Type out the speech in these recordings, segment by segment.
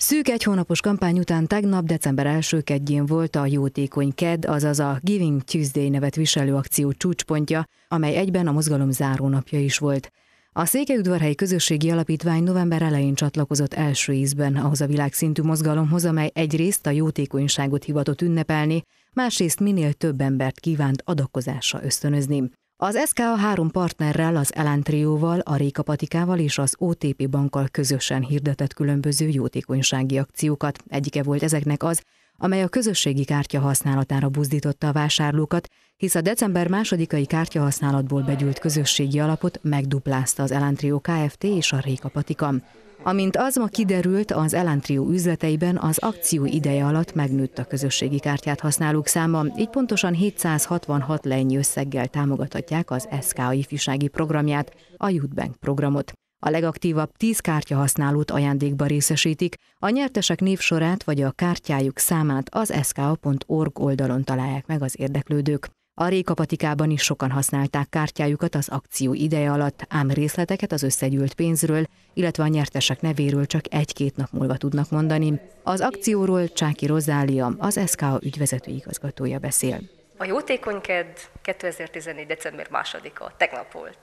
Szűk egy hónapos kampány után tegnap december 1-én volt a Jótékony KED, azaz a Giving Tuesday nevet viselő akció csúcspontja, amely egyben a mozgalom zárónapja is volt. A Székelyudvarhelyi Közösségi Alapítvány november elején csatlakozott első ízben ahhoz a világszintű mozgalomhoz, amely egyrészt a jótékonyságot hivatott ünnepelni, másrészt minél több embert kívánt adakozásra ösztönözni. Az SKA három partnerrel, az Elantrióval, a Réka Patikával és az OTP bankkal közösen hirdetett különböző jótékonysági akciókat. Egyike volt ezeknek az, amely a közösségi kártya használatára buzdította a vásárlókat, hisz a december másodikai kártyahasználatból begyűlt közösségi alapot megduplázta az Elantrió Kft. és a Réka Patika. Amint az ma kiderült, az Elantrió üzleteiben az akció ideje alatt megnőtt a közösségi kártyát használók száma, így pontosan 766 lejnyi összeggel támogathatják az SK ifjúsági programját, a Youth Bank programot. A legaktívabb 10 kártya használót ajándékba részesítik, a nyertesek névsorát vagy a kártyájuk számát az ska.org oldalon találják meg az érdeklődők. A Rékapatikában is sokan használták kártyájukat az akció ideje alatt, ám részleteket az összegyűlt pénzről, illetve a nyertesek nevéről csak egy-két nap múlva tudnak mondani. Az akcióról Csáki Rozália, az SKA ügyvezető igazgatója beszél. A jótékonyked 2014. december 2-a, tegnap volt.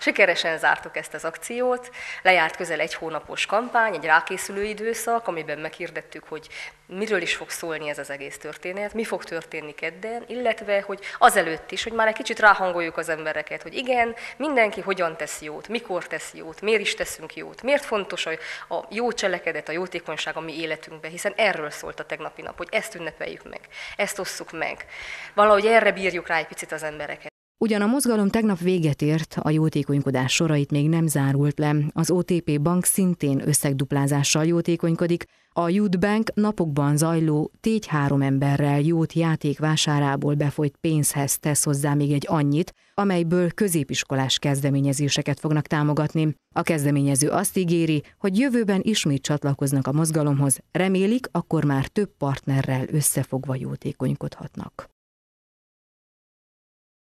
Sikeresen zártuk ezt az akciót, lejárt közel egy hónapos kampány, egy rákészülő időszak, amiben meghirdettük, hogy miről is fog szólni ez az egész történet, mi fog történni kedden, illetve, hogy azelőtt is, hogy már egy kicsit ráhangoljuk az embereket, hogy igen, mindenki hogyan tesz jót, mikor tesz jót, miért is teszünk jót, miért fontos a, a jó cselekedet, a jótékonyság a mi életünkbe, hiszen erről szólt a tegnapi nap, hogy ezt ünnepeljük meg, ezt osszuk meg. Valahogy valahogy erre bírjuk rá egy picit az embereket. Ugyan a mozgalom tegnap véget ért, a jótékonykodás sorait még nem zárult le. Az OTP bank szintén összegduplázással jótékonykodik, a Youth Bank napokban zajló tégy három emberrel jót játék vásárából befolyt pénzhez tesz hozzá még egy annyit, amelyből középiskolás kezdeményezéseket fognak támogatni. A kezdeményező azt ígéri, hogy jövőben ismét csatlakoznak a mozgalomhoz, remélik, akkor már több partnerrel összefogva jótékonykodhatnak.